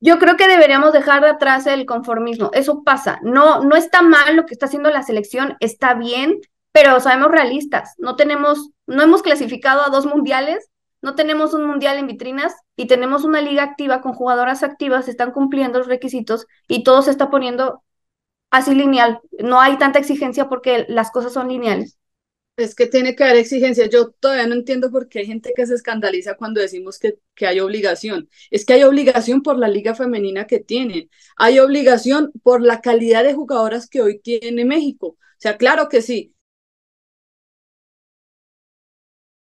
yo creo que deberíamos dejar de atrás el conformismo. Eso pasa. No, no está mal lo que está haciendo la selección, está bien, pero sabemos realistas. No tenemos, no hemos clasificado a dos mundiales, no tenemos un mundial en vitrinas y tenemos una liga activa con jugadoras activas, están cumpliendo los requisitos y todo se está poniendo así lineal. No hay tanta exigencia porque las cosas son lineales. Es que tiene que haber exigencia. Yo todavía no entiendo por qué hay gente que se escandaliza cuando decimos que, hay obligación. Es que hay obligación por la liga femenina que tienen. Hay obligación por la calidad de jugadoras que hoy tiene México. O sea, claro que sí.